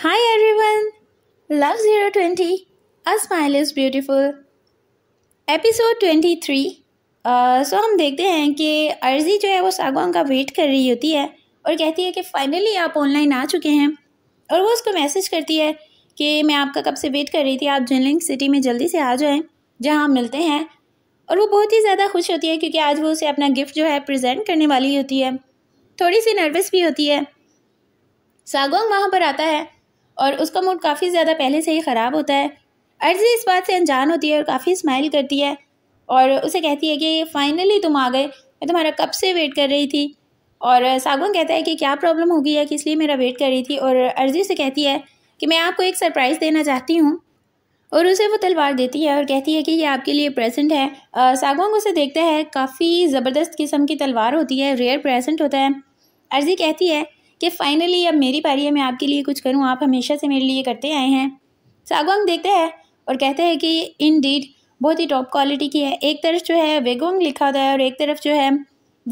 Hi everyone! Love Twenty, A Smile is Beautiful, episode 23 आ, so हम देखते हैं कि अर्जी जो है वो सागवान का वेट कर रही होती है और कहती है कि फ़ाइनली आप ऑनलाइन आ चुके हैं और वो उसको मैसेज करती है कि मैं आपका कब से वेट कर रही थी आप जिनलिंग सिटी में जल्दी से आ जाएं जहां हम मिलते हैं और वो बहुत ही ज़्यादा खुश होती है क्योंकि आज वो उसे अपना गिफ्ट जो है प्रेजेंट करने वाली होती है थोड़ी सी नर्वस भी होती है सागवान वहाँ पर आता है और उसका मूड काफ़ी ज़्यादा पहले से ही ख़राब होता है अर्जी इस बात से अनजान होती है और काफ़ी स्माइल करती है और उसे कहती है कि फ़ाइनली तुम आ गए मैं तुम्हारा कब से वेट कर रही थी और सागवान कहता है कि क्या प्रॉब्लम हो गई है किस लिए मेरा वेट कर रही थी और अर्जी से कहती है कि मैं आपको एक सरप्राइज़ देना चाहती हूँ और उसे वो तलवार देती है और कहती है कि ये आपके लिए प्रेजेंट है सागवान उसे देखता है काफ़ी ज़बरदस्त किस्म की तलवार होती है रेयर प्रेजेंट होता है अर्जी कहती है कि फ़ाइनली अब मेरी पारी है मैं आपके लिए कुछ करूँ आप हमेशा से मेरे लिए करते आए हैं सागवांग देखते हैं और कहते हैं कि इन बहुत ही टॉप क्वालिटी की है एक तरफ जो है वेगोंग लिखा होता है और एक तरफ जो है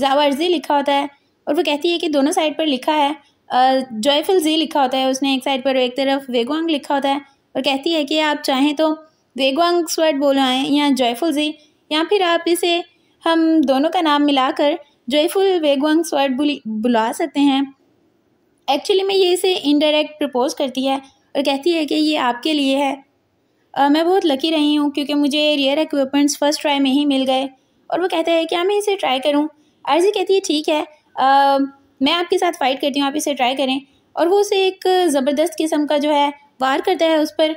जावरजी लिखा होता है और वो कहती है कि दोनों साइड पर लिखा है जॉयफुल जी लिखा होता है उसने एक साइड पर एक तरफ वेगवांग लिखा होता है और कहती है कि आप चाहें तो वेगवांग स्वर्ड बोलवाएँ या जॉयफुल जी या फिर आप इसे हम दोनों का नाम मिलाकर जॉयफुल वेगवांग स्वर्ड बुला सकते हैं एक्चुअली में ये इसे इनडायरेक्ट प्रपोज़ करती है और कहती है कि ये आपके लिए है आ, मैं बहुत लकी रही हूँ क्योंकि मुझे रियर इक्विपमेंट्स फ़र्स्ट ट्राई में ही मिल गए और वो कहता है क्या मैं इसे ट्राई करूँ आरजी कहती है ठीक है आ, मैं आपके साथ फ़ाइट करती हूँ आप इसे ट्राई करें और वो उसे एक ज़बरदस्त किस्म का जो है वार करता है उस पर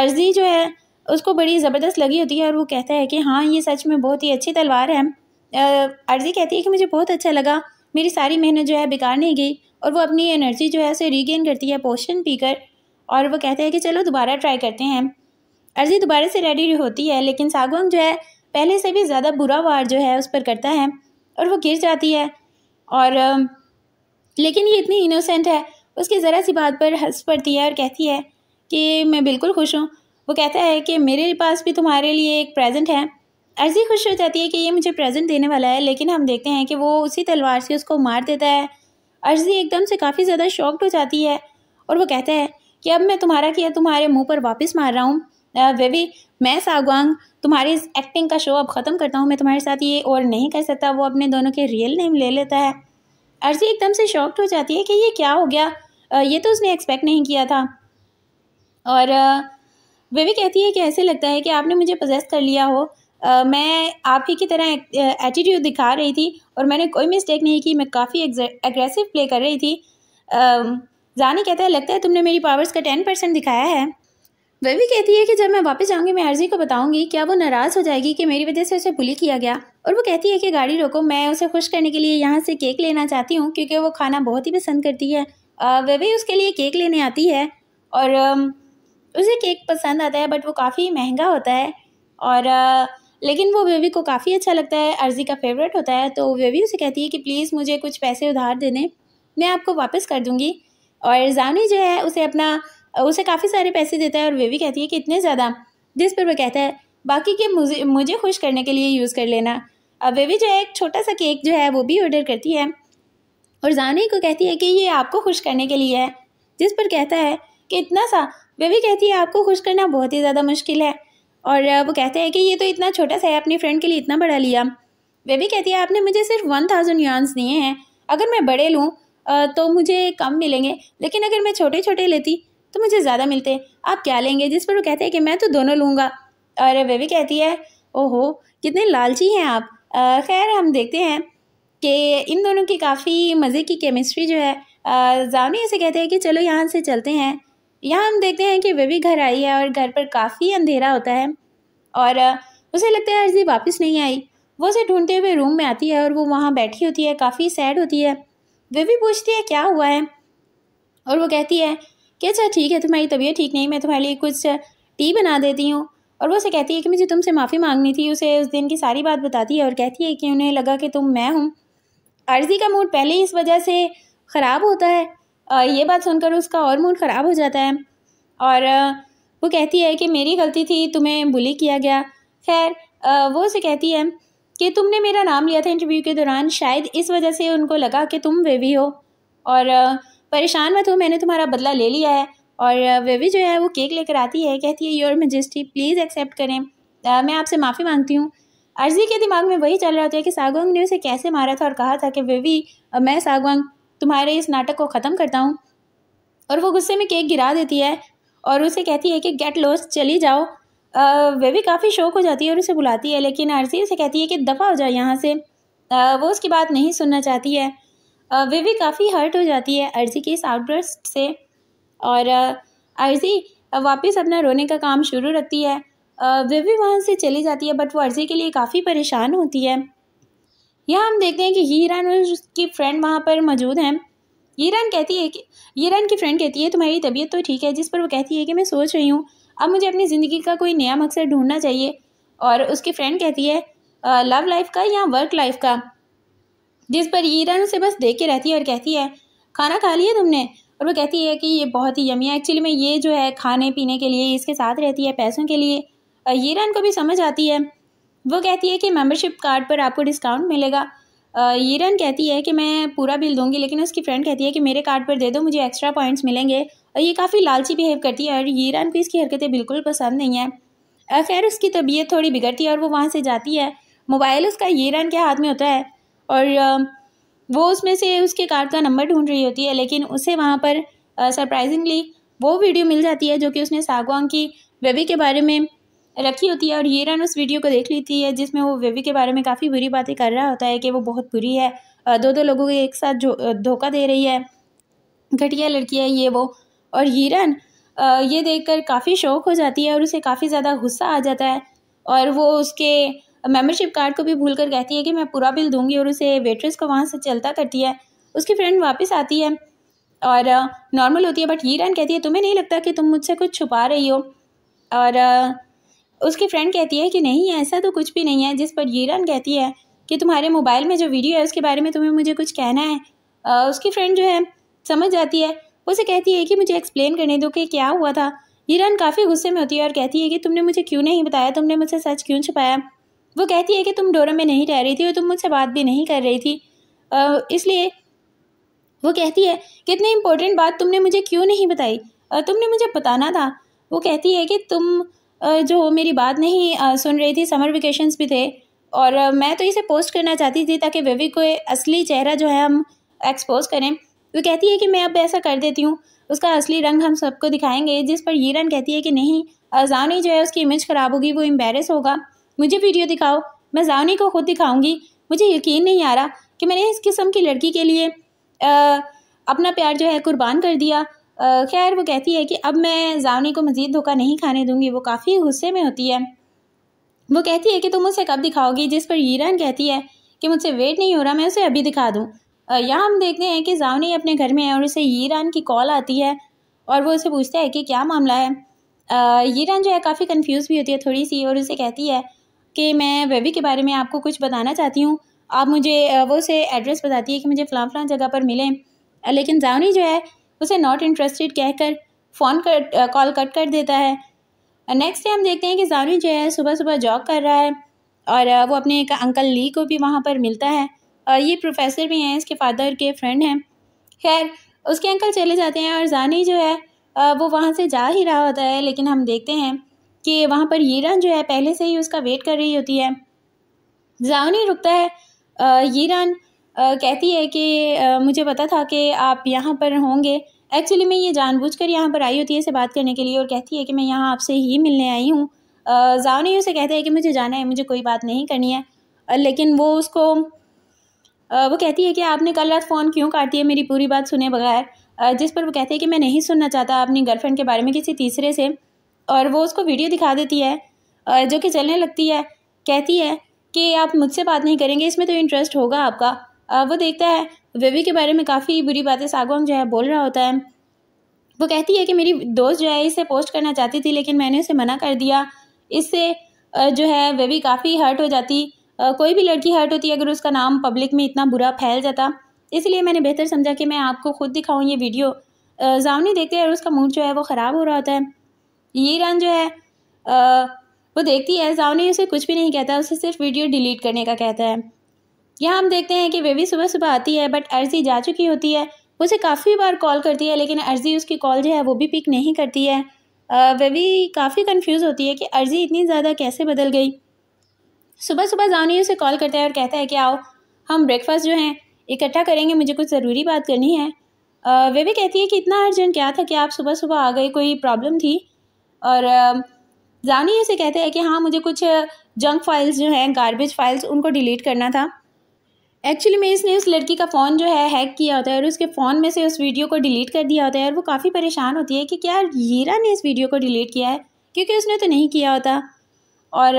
अर्जी जो है उसको बड़ी ज़बरदस्त लगी होती है और वो कहता है कि हाँ ये सच में बहुत ही अच्छी तलवार है अर्जी कहती है कि मुझे बहुत अच्छा लगा मेरी सारी मेहनत जो है बेकार नहीं गई और वो अपनी एनर्जी जो है उसे रीगेन करती है पोशन पीकर और वो कहते हैं कि चलो दोबारा ट्राई करते हैं अर्जी दोबारा से रेडी होती है लेकिन सागवान जो है पहले से भी ज़्यादा बुरा वार जो है उस पर करता है और वो गिर जाती है और लेकिन ये इतनी इनोसेंट है उसकी ज़रा सी बात पर हंस पड़ती है और कहती है कि मैं बिल्कुल खुश हूँ वो कहता है कि मेरे पास भी तुम्हारे लिए एक प्रेजेंट है अर्जी खुश हो जाती है कि ये मुझे प्रेजेंट देने वाला है लेकिन हम देखते हैं कि वो उसी तलवार से उसको मार देता है अर्जी एकदम से काफ़ी ज़्यादा शॉक्ड हो जाती है और वो कहता है कि अब मैं तुम्हारा किया तुम्हारे मुंह पर वापस मार रहा हूँ वेवी मैं सागवांग तुम्हारी इस एक्टिंग का शो अब ख़त्म करता हूँ मैं तुम्हारे साथ ये और नहीं कर सकता वो अपने दोनों के रियल नेम ले लेता है अर्जी एकदम से शॉक्ड हो जाती है कि ये क्या हो गया ये तो उसने एक्सपेक्ट नहीं किया था और वेवी कहती है कि ऐसे लगता है कि आपने मुझे पजेस्ट कर लिया हो मैं आप ही की तरह एटीट्यूड दिखा रही थी और मैंने कोई मिस्टेक नहीं की मैं काफ़ी एग्रेसिव प्ले कर रही थी uh, जानी कहता है लगता है तुमने मेरी पावर्स का टेन परसेंट दिखाया है वह भी कहती है कि जब मैं वापस जाऊंगी मैं अर्जी को बताऊंगी क्या वो नाराज़ हो जाएगी कि मेरी वजह से उसे बुली किया गया और वो कहती है कि गाड़ी रोको मैं उसे खुश करने के लिए यहाँ से केक लेना चाहती हूँ क्योंकि वो खाना बहुत ही पसंद करती है वह भी उसके लिए केक लेने आती है और उसे केक पसंद आता है बट वो काफ़ी महंगा होता है और लेकिन वो वेवी को काफ़ी अच्छा लगता है अर्जी का फेवरेट होता है तो वेवी उसे कहती है कि प्लीज़ मुझे कुछ पैसे उधार देने मैं आपको वापस कर दूँगी और जानी जो है उसे अपना उसे काफ़ी सारे पैसे देता है और वेवी कहती है कि इतने ज़्यादा जिस पर वो कहता है बाकी के मुझे मुझे खुश करने के लिए यूज़ कर लेना अब वेवी जो है एक छोटा सा केक जो है वो भी ऑर्डर करती है और जानी को कहती है कि ये आपको खुश करने के लिए है जिस पर कहता है कि इतना सा वेवी कहती है आपको खुश करना बहुत ही ज़्यादा मुश्किल है और वो कहते हैं कि ये तो इतना छोटा सा है अपनी फ्रेंड के लिए इतना बड़ा लिया वे भी कहती है आपने मुझे सिर्फ वन थाउजेंड यूनस दिए हैं अगर मैं बड़े लूँ तो मुझे कम मिलेंगे लेकिन अगर मैं छोटे छोटे लेती तो मुझे ज़्यादा मिलते आप क्या लेंगे जिस पर वो कहते हैं कि मैं तो दोनों लूँगा और वे भी कहती है ओहो कितने लालची हैं आप खैर हम देखते हैं कि इन दोनों की काफ़ी मज़े की केमिस्ट्री जो है जामिया से कहते हैं कि चलो यहाँ से चलते हैं यहाँ हम देखते हैं कि वे भी घर आई है और घर पर काफ़ी अंधेरा होता है और उसे लगता है अर्जी वापस नहीं आई वो उसे ढूंढते हुए रूम में आती है और वो वहाँ बैठी होती है काफ़ी सैड होती है वे भी पूछती है क्या हुआ है और वो कहती है कि अच्छा ठीक है तुम्हारी तबीयत ठीक नहीं मैं तुम्हारे लिए कुछ टी बना देती हूँ और वो उसे कहती है कि मुझे तुमसे माफ़ी मांगनी थी उसे उस दिन की सारी बात बताती है और कहती है कि उन्हें लगा कि तुम मैं हूँ अर्जी का मूड पहले ही इस वजह से ख़राब होता है ये बात सुनकर उसका और मूड ख़राब हो जाता है और वो कहती है कि मेरी गलती थी तुम्हें बुली किया गया खैर वो उसे कहती है कि तुमने मेरा नाम लिया था इंटरव्यू के दौरान शायद इस वजह से उनको लगा कि तुम वेवी हो और परेशान मत हो मैंने तुम्हारा बदला ले लिया है और वेवी जो है वो केक लेकर आती है कहती है योर मजिस्ट्री प्लीज़ एक्सेप्ट करें आ, मैं आपसे माफ़ी मांगती हूँ अर्जी के दिमाग में वही चल रहा होता है कि सागवांग ने उसे कैसे मारा था और कहा था कि वेवी मैं सागवांग तुम्हारे इस नाटक को ख़त्म करता हूँ और वो गुस्से में केक गिरा देती है और उसे कहती है कि गेट लॉस चली जाओ वह वे भी काफ़ी शौक हो जाती है और उसे बुलाती है लेकिन आरसी उसे कहती है कि दफ़ा हो जाओ यहाँ से आ, वो उसकी बात नहीं सुनना चाहती है वे भी काफ़ी हर्ट हो जाती है अर्जी के इस आउटबर्स्ट से और अर्जी वापस अपना रोने का काम शुरू रखती है वे भी वहाँ से चली जाती है बट वो अर्जी के लिए काफ़ी परेशान होती है यहाँ हम देखते हैं कि हीरान और उसकी फ्रेंड वहाँ पर मौजूद हैं हीरान कहती है कि हीरान की फ्रेंड कहती है तुम्हारी तबीयत तो ठीक है जिस पर वो कहती है कि मैं सोच रही हूँ अब मुझे अपनी ज़िंदगी का कोई नया मकसद ढूंढना चाहिए और उसकी फ्रेंड कहती है लव लाइफ का या वर्क लाइफ का जिस पर हीरान उसे बस देख के रहती है और कहती है खाना खा लिया तुमने और वो कहती है कि ये बहुत ही यमी है एक्चुअली में ये जो है खाने पीने के लिए इसके साथ रहती है पैसों के लिए हीरान को भी समझ आती है वो कहती है कि मेम्बरशिप कार्ड पर आपको डिस्काउंट मिलेगा ईरन कहती है कि मैं पूरा बिल दूंगी लेकिन उसकी फ्रेंड कहती है कि मेरे कार्ड पर दे दो मुझे एक्स्ट्रा पॉइंट्स मिलेंगे और ये काफ़ी लालची बिहेव करती है और ईरान को इसकी हरकतें बिल्कुल पसंद नहीं है खैर उसकी तबीयत थोड़ी बिगड़ती है और वो वहाँ से जाती है मोबाइल उसका ईरान के हाथ में होता है और वो उसमें से उसके कार्ड का नंबर ढूंढ रही होती है लेकिन उसे वहाँ पर सरप्राइजिंगली वो वीडियो मिल जाती है जो कि उसने सागवान की वेबी के बारे में रखी होती है और येरन उस वीडियो को देख लेती है जिसमें वो वेवी के बारे में काफ़ी बुरी बातें कर रहा होता है कि वो बहुत बुरी है दो दो लोगों के एक साथ धोखा दे रही है घटिया लड़की है ये वो और हीरन ये देखकर काफ़ी शौक हो जाती है और उसे काफ़ी ज़्यादा गुस्सा आ जाता है और वो उसके मेम्बरशिप कार्ड को भी भूल कर कहती है कि मैं पूरा बिल दूंगी और उसे वेट्रेस को वहाँ से चलता करती है उसकी फ्रेंड वापस आती है और नॉर्मल होती है बट हीरन कहती है तुम्हें नहीं लगता कि तुम मुझसे कुछ छुपा रही हो और उसकी फ्रेंड कहती है कि नहीं ऐसा तो कुछ भी नहीं है जिस पर ईरान कहती है कि तुम्हारे मोबाइल में जो वीडियो है उसके बारे में तुम्हें मुझे कुछ कहना है आ, उसकी फ्रेंड जो है समझ जाती है उसे कहती है कि मुझे एक्सप्लेन करने दो कि क्या हुआ था ईरान काफ़ी गुस्से में होती है और कहती है कि तुमने मुझे क्यों नहीं बताया तुमने मुझसे सच क्यों छुपाया वो कहती है कि तुम डोरा में नहीं रह रही थी और तुम मुझसे बात भी नहीं कर रही थी इसलिए वो कहती है कि इतनी इंपॉर्टेंट बात तुमने मुझे क्यों नहीं बताई तुमने मुझे बताना था वो कहती है कि तुम जो मेरी बात नहीं सुन रही थी समर वेकेशंस भी थे और मैं तो इसे पोस्ट करना चाहती थी ताकि वेवी को असली चेहरा जो है हम एक्सपोज करें वो कहती है कि मैं अब ऐसा कर देती हूँ उसका असली रंग हम सबको दिखाएंगे जिस पर ईरन कहती है कि नहीं जावनी जो है उसकी इमेज ख़राब होगी वो एम्बेरस होगा मुझे वीडियो दिखाओ मैं जावनी को खुद दिखाऊंगी मुझे यकीन नहीं आ रहा कि मैंने इस किस्म की लड़की के लिए आ, अपना प्यार जो है कुर्बान कर दिया खैर वो कहती है कि अब मैं जावनी को मज़ीद धोखा नहीं खाने दूंगी वो काफ़ी गुस्से में होती है वो कहती है कि तुम उसे कब दिखाओगी जिस पर ईरान कहती है कि मुझसे वेट नहीं हो रहा मैं उसे अभी दिखा दूँ यहाँ हम देखते हैं कि जावनी अपने घर में है और उसे ईरान की कॉल आती है और वो उसे पूछता है कि क्या मामला है ईरान जो है काफ़ी कन्फ्यूज़ भी होती है थोड़ी सी और उसे कहती है कि मैं वेबी के बारे में आपको कुछ बताना चाहती हूँ आप मुझे वो उसे एड्रेस बताती है कि मुझे फ़लाँ फ़लाँ जगह पर मिलें लेकिन जावनी जो है उसे नॉट इंटरेस्टेड कहकर फ़ोन कर कॉल कट कर देता है नेक्स्ट डे हम देखते हैं कि जारू जो है सुबह सुबह जॉग कर रहा है और वो अपने एक अंकल ली को भी वहाँ पर मिलता है और ये प्रोफेसर भी हैं इसके फादर के फ्रेंड हैं खैर उसके अंकल चले जाते हैं और जानी जो है वो वहाँ से जा ही रहा होता है लेकिन हम देखते हैं कि वहाँ पर यीरान जो है पहले से ही उसका वेट कर रही होती है जानी रुकता है यीरान कहती है कि मुझे पता था कि आप यहाँ पर होंगे एक्चुअली मैं ये जानबूझकर यहाँ पर आई होती है इसे बात करने के लिए और कहती है कि मैं यहाँ आपसे ही मिलने आई हूँ जाओ नहीं उसे कहते हैं कि मुझे जाना है मुझे कोई बात नहीं करनी है लेकिन वो उसको वो कहती है कि आपने कल रात फ़ोन क्यों काटती है मेरी पूरी बात सुने बगैर जिस पर वो कहती है कि मैं नहीं सुनना चाहता अपनी गर्लफ्रेंड के बारे में किसी तीसरे से और वो उसको वीडियो दिखा देती है जो कि चलने लगती है कहती है कि आप मुझसे बात नहीं करेंगे इसमें तो इंटरेस्ट होगा आपका वो देखता है वेवी के बारे में काफ़ी बुरी बातें सागवान जो है बोल रहा होता है वो कहती है कि मेरी दोस्त जो है इसे पोस्ट करना चाहती थी लेकिन मैंने उसे मना कर दिया इससे जो है वेवी काफ़ी हर्ट हो जाती कोई भी लड़की हर्ट होती है अगर उसका नाम पब्लिक में इतना बुरा फैल जाता इसलिए मैंने बेहतर समझा कि मैं आपको खुद दिखाऊँ ये वीडियो जामनी देखते हैं और उसका मूड जो है वो ख़राब हो रहा होता है ये रन जो है आ, वो देखती है जावनी उसे कुछ भी नहीं कहता उसे सिर्फ वीडियो डिलीट करने का कहता है यहाँ हम देखते हैं कि वे भी सुबह सुबह आती है बट अर्जी जा चुकी होती है उसे काफ़ी बार कॉल करती है लेकिन अर्जी उसकी कॉल जो है वो भी पिक नहीं करती है वे भी काफ़ी कन्फ्यूज़ होती है कि अर्जी इतनी ज़्यादा कैसे बदल गई सुबह सुबह जानी उसे कॉल करता है और कहता है कि आओ हम ब्रेकफास्ट जो हैं इकट्ठा करेंगे मुझे कुछ ज़रूरी बात करनी है वे भी कहती है कि इतना अर्जेंट क्या था कि आप सुबह सुबह आ गए कोई प्रॉब्लम थी और जानी उसे कहते हैं कि हाँ मुझे कुछ जंक फाइल्स जो हैं गारबेज फाइल्स उनको डिलीट करना था एक्चुअली में इसने उस लड़की का फ़ोन जो है हैक किया होता है और उसके फ़ोन में से उस वीडियो को डिलीट कर दिया होता है और वो काफ़ी परेशान होती है कि क्या हीरा ने इस वीडियो को डिलीट किया है क्योंकि उसने तो नहीं किया होता और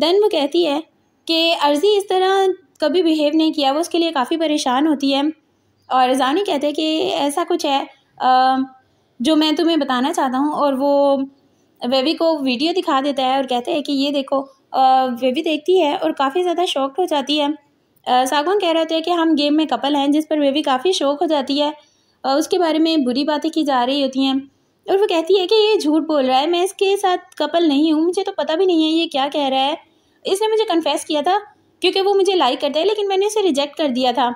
देन वो कहती है कि अर्जी इस तरह कभी बिहेव नहीं किया वो उसके लिए काफ़ी परेशान होती है और जानी कहते हैं कि ऐसा कुछ है जो मैं तुम्हें बताना चाहता हूँ और वो वेवी को वीडियो दिखा देता है और कहते हैं कि ये देखो वेवी देखती है और काफ़ी ज़्यादा शॉक्ड हो जाती है सागवान कह रहे थे कि हम गेम में कपल हैं जिस पर भी काफ़ी शौक हो जाती है और उसके बारे में बुरी बातें की जा रही होती हैं और वो कहती है कि ये झूठ बोल रहा है मैं इसके साथ कपल नहीं हूँ मुझे तो पता भी नहीं है ये क्या कह रहा है इसने मुझे कन्फेस किया था क्योंकि वो मुझे लाइक करता है लेकिन मैंने उसे रिजेक्ट कर दिया था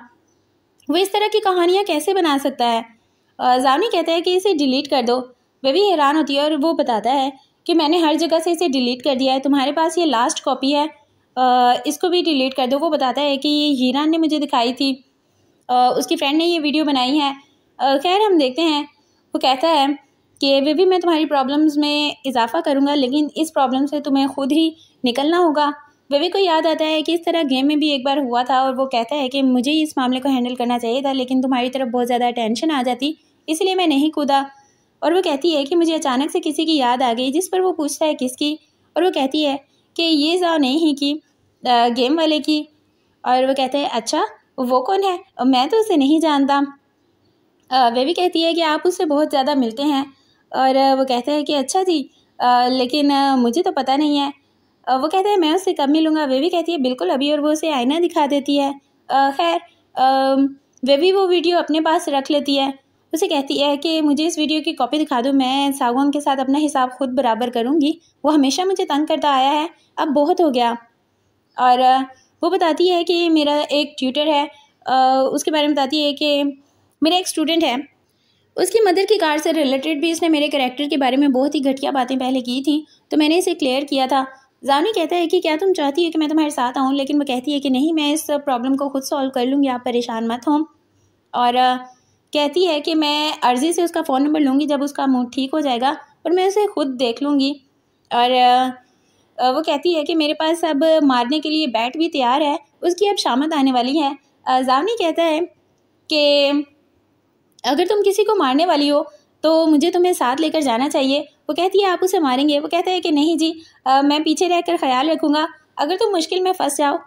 वो इस तरह की कहानियाँ कैसे बना सकता है जामी कहता है कि इसे डिलीट कर दो भी हैरान होती है और वो बताता है कि मैंने हर जगह से इसे डिलीट कर दिया है तुम्हारे पास ये लास्ट कॉपी है इसको भी डिलीट कर दो वो बताता है कि ये हीरा ने मुझे दिखाई थी उसकी फ्रेंड ने ये वीडियो बनाई है खैर हम देखते हैं वो कहता है कि वे भी मैं तुम्हारी प्रॉब्लम्स में इजाफा करूँगा लेकिन इस प्रॉब्लम से तुम्हें खुद ही निकलना होगा भी को याद आता है कि इस तरह गेम में भी एक बार हुआ था और वो कहता है कि मुझे इस मामले को हैंडल करना चाहिए था लेकिन तुम्हारी तरफ बहुत ज़्यादा टेंशन आ जाती इसलिए मैं नहीं कूदा और वो कहती है कि मुझे अचानक से किसी की याद आ गई जिस पर वो पूछता है किसकी और वो कहती है कि ये जाओ नहीं कि गेम वाले की और वो कहते हैं अच्छा वो कौन है और मैं तो उसे नहीं जानता वे भी कहती है कि आप उससे बहुत ज़्यादा मिलते हैं और वो कहते हैं कि अच्छा जी लेकिन मुझे तो पता नहीं है वो कहते हैं मैं उससे कब मिलूँगा वे भी कहती है बिल्कुल अभी और वो उसे आईना दिखा देती है खैर वे भी वो वीडियो अपने पास रख लेती है उसे कहती है कि मुझे इस वीडियो की कॉपी दिखा दो मैं सागवान के साथ अपना हिसाब खुद बराबर करूँगी वो हमेशा मुझे तंग करता आया है अब बहुत हो गया और वो बताती है कि मेरा एक ट्यूटर है उसके बारे में बताती है कि मेरा एक स्टूडेंट है उसकी मदर की कार से रिलेटेड भी इसने मेरे करेक्टर के बारे में बहुत ही घटिया बातें पहले की थी तो मैंने इसे क्लियर किया था जामी कहता है कि क्या तुम चाहती हो कि मैं तुम्हारे साथ आऊँ लेकिन वो कहती है कि नहीं मैं इस प्रॉब्लम को खुद सॉल्व कर लूँगी आप परेशान मत हों और कहती है कि मैं अर्जी से उसका फ़ोन नंबर लूँगी जब उसका मूड ठीक हो जाएगा और मैं उसे खुद देख लूँगी और वो कहती है कि मेरे पास अब मारने के लिए बैट भी तैयार है उसकी अब शामत आने वाली है जामी कहता है कि अगर तुम किसी को मारने वाली हो तो मुझे तुम्हें साथ लेकर जाना चाहिए वो कहती है आप उसे मारेंगे वो कहता है कि नहीं जी आ, मैं पीछे रह कर ख्याल रखूँगा अगर तुम मुश्किल में फंस जाओ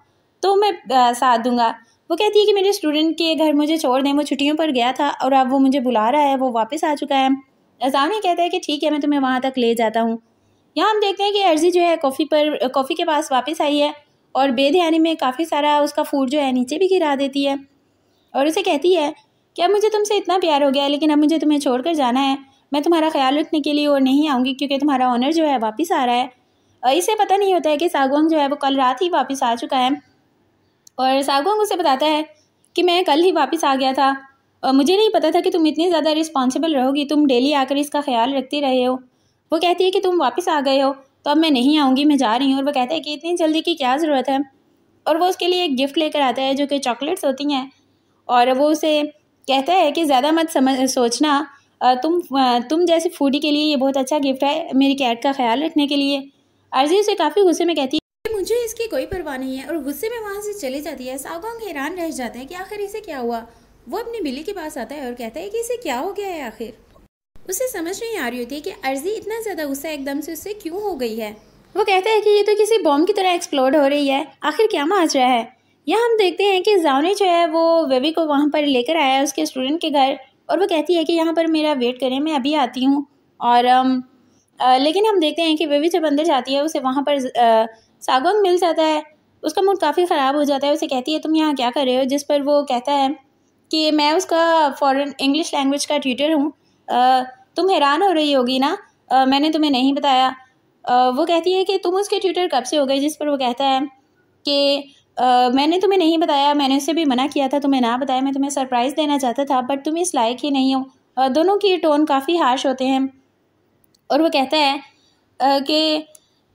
तो मैं आ, साथ दूंगा वो कहती है कि मेरे स्टूडेंट के घर मुझे छोड़ दें वो छुट्टियों पर गया था और अब वो मुझे बुला रहा है वो वापस आ चुका है अजामी कहता है कि ठीक है मैं तुम्हें वहाँ तक ले जाता हूँ यहाँ हम देखते हैं कि अर्जी जो है कॉफ़ी पर कॉफ़ी के पास वापस आई है और बेध्यानी में काफ़ी सारा उसका फूड जो है नीचे भी गिरा देती है और उसे कहती है कि अब मुझे तुमसे इतना प्यार हो गया है लेकिन अब मुझे तुम्हें छोड़ कर जाना है मैं तुम्हारा ख्याल रखने के लिए और नहीं आऊँगी क्योंकि तुम्हारा ऑनर जो है वापस आ रहा है इसे पता नहीं होता है कि सागवंग जो है वो कल रात ही वापस आ चुका है और सागवंग उसे बताता है कि मैं कल ही वापस आ गया था और मुझे नहीं पता था कि तुम इतनी ज़्यादा रिस्पॉन्सिबल रहोगी तुम डेली आकर इसका ख्याल रखती रहे हो वो कहती है कि तुम वापस आ गए हो तो अब मैं नहीं आऊँगी मैं जा रही हूँ और वो कहता है कि इतनी जल्दी की क्या ज़रूरत है और वो उसके लिए एक गिफ्ट लेकर आता है जो कि चॉकलेट्स होती हैं और वो उसे कहता है कि ज़्यादा मत समझ सोचना तुम तुम जैसे फूडी के लिए ये बहुत अच्छा गिफ्ट है मेरी कैट का ख्याल रखने के लिए अर्जी उसे काफ़ी गुस्से में कहती है मुझे इसकी कोई परवाह नहीं है और गुस्से में वहाँ से चली जाती है सागोंग हैरान रह जाते हैं कि आखिर इसे क्या हुआ वो अपनी बिल्ली के पास आता है और कहता है कि इसे क्या हो गया है आखिर उसे समझ नहीं आ रही होती कि अर्जी इतना ज़्यादा गुस्सा एकदम से उससे क्यों हो गई है वो कहता है कि ये तो किसी बॉम्ब की तरह एक्सप्लोड हो रही है आखिर क्या माच रहा है यह हम देखते हैं कि जावने जो है वो वेबी को वहाँ पर लेकर आया है उसके स्टूडेंट के घर और वो कहती है कि यहाँ पर मेरा वेट करें मैं अभी आती हूँ और आ, um, लेकिन हम देखते हैं कि वेबी जब अंदर जाती है उसे वहाँ पर सागवंग मिल जाता है उसका मूड काफ़ी ख़राब हो जाता है उसे कहती है तुम यहाँ क्या कर रहे हो जिस पर वो कहता है कि मैं उसका फॉरन इंग्लिश लैंग्वेज का ट्यूटर हूँ तुम हैरान हो रही होगी ना आ, मैंने तुम्हें नहीं बताया आ, वो कहती है कि तुम उसके ट्यूटर कब से हो गए जिस पर वो कहता है कि मैंने तुम्हें नहीं बताया मैंने उसे भी मना किया था तुम्हें ना बताया मैं तुम्हें सरप्राइज़ देना चाहता था बट तुम इस लायक ही नहीं हो दोनों की टोन काफ़ी हार्श होते हैं और वो कहता है कि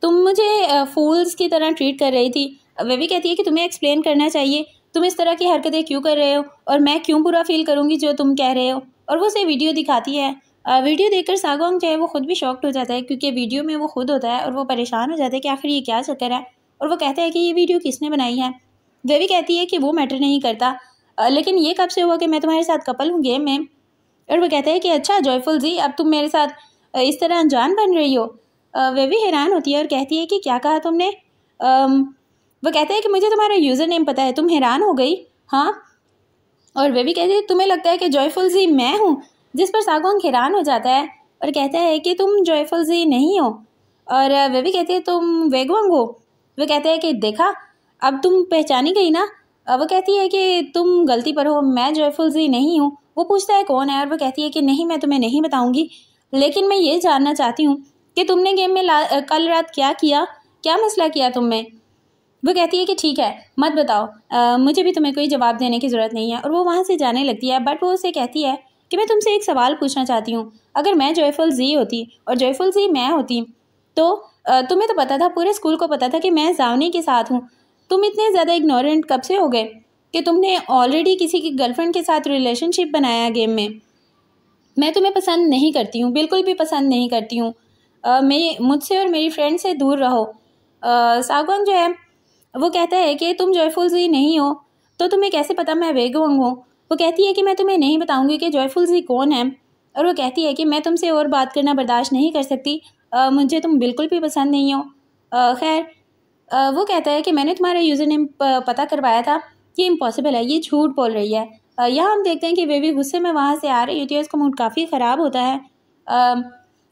तुम मुझे फूल्स की तरह ट्रीट कर रही थी वह भी कहती है कि तुम्हें एक्सप्लेन करना चाहिए तुम इस तरह की हरकतें क्यों कर रहे हो और मैं क्यों बुरा फील करूँगी जो तुम कह रहे हो और वो उसे वीडियो दिखाती है वीडियो देखकर सागोंग जो है वो खुद भी शॉक्ड हो जाता है क्योंकि वीडियो में वो खुद होता है और वो परेशान हो जाता है कि आखिर ये क्या चक्कर है और वो कहता है कि ये वीडियो किसने बनाई है वे भी कहती है कि वो मैटर नहीं करता लेकिन ये कब से हुआ कि मैं तुम्हारे साथ कपल हूँ गेम में और वो कहता है कि अच्छा जॉयफुल जी अब तुम मेरे साथ इस तरह अनजान बन रही हो वे भी हैरान होती है और कहती है कि क्या कहा तुमने वो कहता है कि मुझे तुम्हारा यूज़र नेम पता है तुम हैरान हो गई हाँ और वे भी कहती है तुम्हें लगता है कि जॉयफुल जी मैं हूँ जिस पर सागवान हैरान हो जाता है और कहता है कि तुम जॉयफुल जी नहीं हो और वह भी कहती है तुम वेगवंग हो वह कहते हैं कि देखा अब तुम पहचानी गई ना वो कहती है कि तुम गलती पर हो मैं जॉयफुल जी नहीं हूँ वो पूछता है कौन है और वो कहती है कि नहीं मैं तुम्हें नहीं बताऊँगी लेकिन मैं ये जानना चाहती हूँ कि तुमने गेम में कल रात क्या किया क्या मसला किया तुमने वो कहती है कि ठीक है मत बताओ आ, मुझे भी तुम्हें कोई जवाब देने की ज़रूरत नहीं है और वो वहाँ से जाने लगती है बट वो उसे कहती है कि मैं तुमसे एक सवाल पूछना चाहती हूँ अगर मैं जॉयफुल जी होती और जॉयफुल जी मैं होती तो तुम्हें तो पता था पूरे स्कूल को पता था कि मैं जावनी के साथ हूँ तुम इतने ज़्यादा इग्नोरेंट कब से हो गए कि तुमने ऑलरेडी किसी की गर्लफ्रेंड के साथ रिलेशनशिप बनाया गेम में मैं तुम्हें पसंद नहीं करती हूँ बिल्कुल भी पसंद नहीं करती हूँ मेरी मुझसे और मेरी फ्रेंड से दूर रहो सागवान जो है वो कहता है कि तुम जॉयफुल जी नहीं हो तो तुम्हें कैसे पता मैं वेगवंग हूँ वो कहती है कि मैं तुम्हें नहीं बताऊँगी कि जॉयफुल जी कौन है और वो कहती है कि मैं तुमसे और बात करना बर्दाश्त नहीं कर सकती आ, मुझे तुम बिल्कुल भी पसंद नहीं हो खैर वो कहता है कि मैंने तुम्हारा यूज़र नेम पता करवाया था ये इम्पॉसिबल है ये झूठ बोल रही है यहाँ हम देखते हैं कि वेवी गुस्से में वहाँ से आ रही होती है उसका तो मूड काफ़ी ख़राब होता है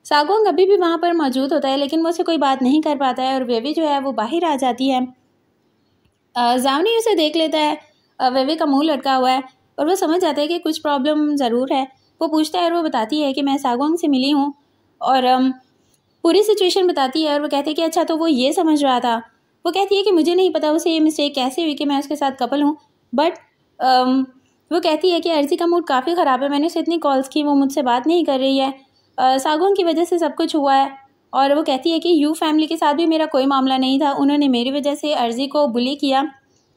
सागोंग अभी भी वहाँ पर मौजूद होता है लेकिन वो उसे कोई बात नहीं कर पाता है और वेवी जो है वो बाहर आ जाती है जावनी उसे देख लेता है वेवी का मुँह लटका हुआ है और वो समझ जाता है कि कुछ प्रॉब्लम ज़रूर है वो पूछता है और वो बताती है कि मैं सागोंग से मिली हूँ और पूरी सिचुएशन बताती है और वो कहते हैं कि अच्छा तो वो ये समझ रहा था वो कहती है कि मुझे नहीं पता उसे ये मिस्टेक कैसे हुई कि मैं उसके साथ कपल हूँ बट वो कहती है कि अर्जी का मूड काफ़ी ख़राब है मैंने उसे इतनी कॉल्स की वो मुझसे बात नहीं कर रही है सागोंग की वजह से सब कुछ हुआ है और वो कहती है कि यू फैमिली के साथ भी मेरा कोई मामला नहीं था उन्होंने मेरी वजह से अर्जी को बुली किया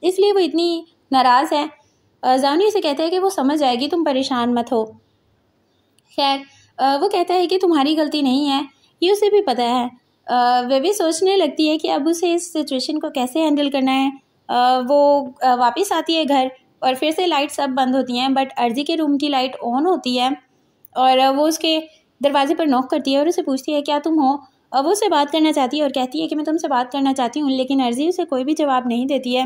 इसलिए वो इतनी नाराज़ है जानी उसे कहता है कि वो समझ जाएगी तुम परेशान मत हो खैर वो कहता है कि तुम्हारी गलती नहीं है ये उसे भी पता है वह भी सोचने लगती है कि अब उसे इस सिचुएशन को कैसे हैंडल करना है वो वापस आती है घर और फिर से लाइट सब बंद होती हैं बट अर्जी के रूम की लाइट ऑन होती है और वो उसके दरवाजे पर नॉक करती है और उसे पूछती है क्या तुम हो अब वो उससे बात करना चाहती है और कहती है कि मैं तुमसे बात करना चाहती हूँ लेकिन अर्जी उसे कोई भी जवाब नहीं देती है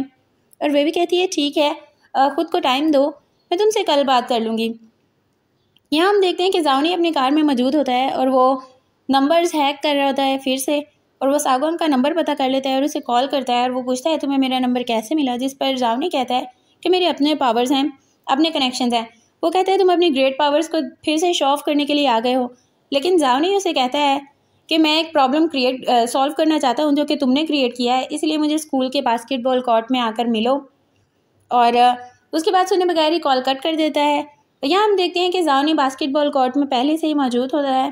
और वे भी कहती है ठीक है ख़ुद को टाइम दो मैं तुमसे कल बात कर लूँगी यहाँ हम देखते हैं कि जावनी अपनी कार में मौजूद होता है और वो नंबर्स हैक कर रहा होता है फिर से और वो सागवान का नंबर पता कर लेता है और उसे कॉल करता है और वो पूछता है तुम्हें मेरा नंबर कैसे मिला जिस पर जावनी कहता है कि मेरे अपने पावर्स हैं अपने कनेक्शन हैं वो कहता है तुम अपनी ग्रेट पावर्स को फिर से शो ऑफ करने के लिए आ गए हो लेकिन जावनी उसे कहता है कि मैं एक प्रॉब्लम क्रिएट सॉल्व करना चाहता हूँ जो कि तुमने क्रिएट किया है इसलिए मुझे स्कूल के बास्केटबॉल कोर्ट में आकर मिलो और उसके बाद सोने बगैर ही कॉल कट कर देता है यहाँ हम देखते हैं कि जावनी बास्केटबॉल कोर्ट में पहले से ही मौजूद होता है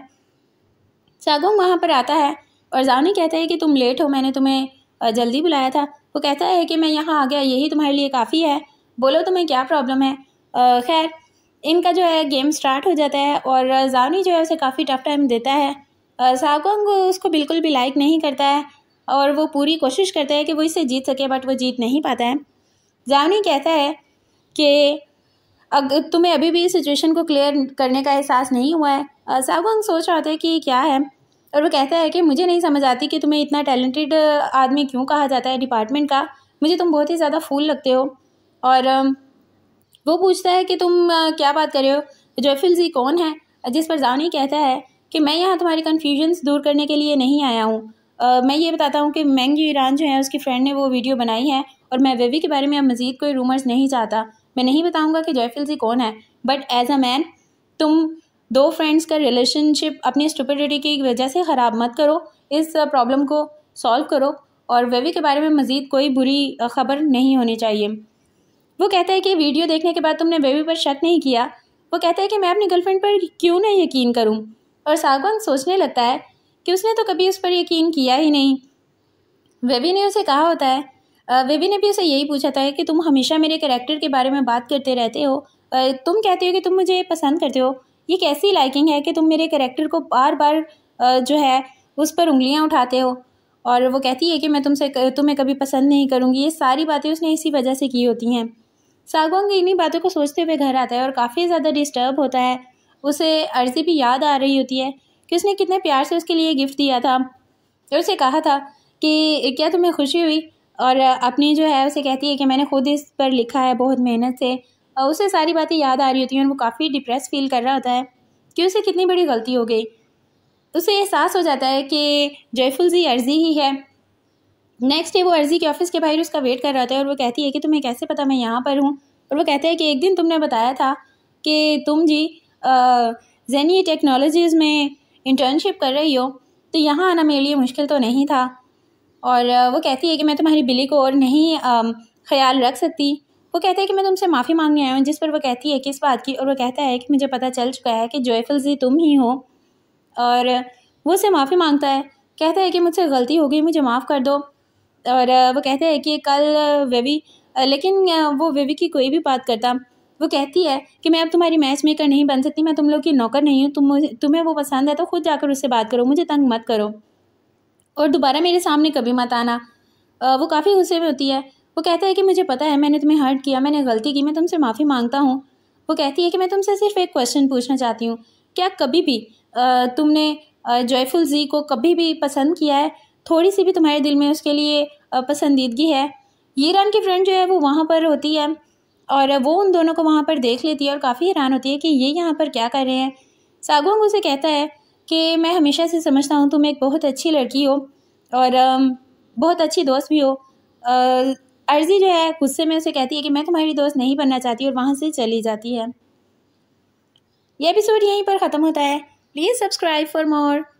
सागोंग वहाँ पर आता है और जाओनी कहता है कि तुम लेट हो मैंने तुम्हें जल्दी बुलाया था वो कहता है कि मैं यहाँ आ गया यही तुम्हारे लिए काफ़ी है बोलो तुम्हें क्या प्रॉब्लम है खैर इनका जो है गेम स्टार्ट हो जाता है और जाओनी जो है उसे काफ़ी टफ टाइम देता है सागोंग उसको बिल्कुल भी लाइक नहीं करता है और वो पूरी कोशिश करता है कि वो इसे जीत सके बट वो जीत नहीं पाता है जावनी कहता है कि अगर तुम्हें अभी भी सिचुएशन को क्लियर करने का एहसास नहीं हुआ है हम सोच रहा था कि क्या है और वो कहता है कि मुझे नहीं समझ आती कि तुम्हें इतना टैलेंटेड आदमी क्यों कहा जाता है डिपार्टमेंट का मुझे तुम बहुत ही ज़्यादा फूल लगते हो और वो पूछता है कि तुम क्या बात कर रहे हो जोफिल जी कौन है जिस पर जावनी कहता है कि मैं यहाँ तुम्हारी कन्फ्यूजन्स दूर करने के लिए नहीं आया हूँ मैं ये बताता हूँ कि मैंगी ईरान जो है उसकी फ्रेंड ने वो वीडियो बनाई है और मैं वेवी के बारे में अब मज़ीद कोई रूमर्स नहीं चाहता मैं नहीं बताऊँगा कि जी कौन है बट एज अ मैन तुम दो फ्रेंड्स का रिलेशनशिप अपनी स्टूपिडिटी की वजह से ख़राब मत करो इस प्रॉब्लम को सॉल्व करो और वेवी के बारे में मज़ीद कोई बुरी खबर नहीं होनी चाहिए वो कहता है कि वीडियो देखने के बाद तुमने वेवी पर शक नहीं किया वो कहता है कि मैं अपनी गर्लफ्रेंड पर क्यों नहीं यकीन करूं और सागवान सोचने लगता है कि उसने तो कभी उस पर यकीन किया ही नहीं वेवी ने उसे कहा होता है वेवी ने भी उसे यही पूछा था कि तुम हमेशा मेरे करेक्टर के बारे में बात करते रहते हो तुम कहते हो कि तुम मुझे पसंद करते हो ये कैसी लाइकिंग है कि तुम मेरे करेक्टर को बार बार जो है उस पर उंगलियां उठाते हो और वो कहती है कि मैं तुमसे तुम्हें कभी पसंद नहीं करूँगी ये सारी बातें उसने इसी वजह से की होती हैं सागोंग इन्हीं बातों को सोचते हुए घर आता है और काफ़ी ज़्यादा डिस्टर्ब होता है उसे अर्जी भी याद आ रही होती है कि उसने कितने प्यार से उसके लिए गिफ्ट दिया था और उसे कहा था कि क्या तुम्हें खुशी हुई और अपनी जो है उसे कहती है कि मैंने खुद इस पर लिखा है बहुत मेहनत से और उसे सारी बातें याद आ रही होती हैं और वो काफ़ी डिप्रेस फील कर रहा होता है कि उसे कितनी बड़ी गलती हो गई उसे एहसास हो जाता है कि जयफुल जी अर्जी ही है नेक्स्ट डे वो अर्जी के ऑफ़िस के बाहर उसका वेट कर रहा था और वो कहती है कि तुम्हें कैसे पता मैं यहाँ पर हूँ और वो कहता है कि एक दिन तुमने बताया था कि तुम जी जैनी टेक्नोलॉजीज़ में इंटर्नशिप कर रही हो तो यहाँ आना मेरे लिए मुश्किल तो नहीं था और वो कहती है कि मैं तुम्हारी बिली को और नहीं ख्याल रख सकती वो कहता है कि मैं तुमसे माफ़ी मांगने आया हूँ जिस पर वो कहती है किस बात की और वो कहता है कि मुझे पता चल चुका है कि जी तुम ही हो और वो उसे माफ़ी मांगता है कहता है कि मुझसे गलती हो गई मुझे माफ़ कर दो और वो कहता है कि कल वेवी लेकिन वो वेवी की कोई भी बात करता वो कहती है कि मैं अब तुम्हारी मैच मेकर नहीं बन सकती मैं तुम लोग की नौकर नहीं हूँ तुम तुम्हें वो पसंद है तो खुद जाकर उससे बात करो मुझे तंग मत करो और दोबारा मेरे सामने कभी मत आना आ, वो काफ़ी गुस्से में होती है वो कहता है कि मुझे पता है मैंने तुम्हें हर्ट किया मैंने गलती की मैं तुमसे माफ़ी मांगता हूँ वो कहती है कि मैं तुमसे सिर्फ एक क्वेश्चन पूछना चाहती हूँ क्या कभी भी आ, तुमने जॉयफुल जी को कभी भी पसंद किया है थोड़ी सी भी तुम्हारे दिल में उसके लिए पसंदीदगी है ये रान की फ्रेंड जो है वो वहाँ पर होती है और वो उन दोनों को वहाँ पर देख लेती है और काफ़ी हैरान होती है कि ये यहाँ पर क्या कर रहे हैं सागवांग उसे कहता है कि मैं हमेशा से समझता हूँ तुम एक बहुत अच्छी लड़की हो और बहुत अच्छी दोस्त भी हो अर्जी जो है गुस्से में उसे कहती है कि मैं तुम्हारी दोस्त नहीं बनना चाहती और वहाँ से चली जाती है ये एपिसोड यहीं पर ख़त्म होता है प्लीज़ सब्सक्राइब फॉर मोर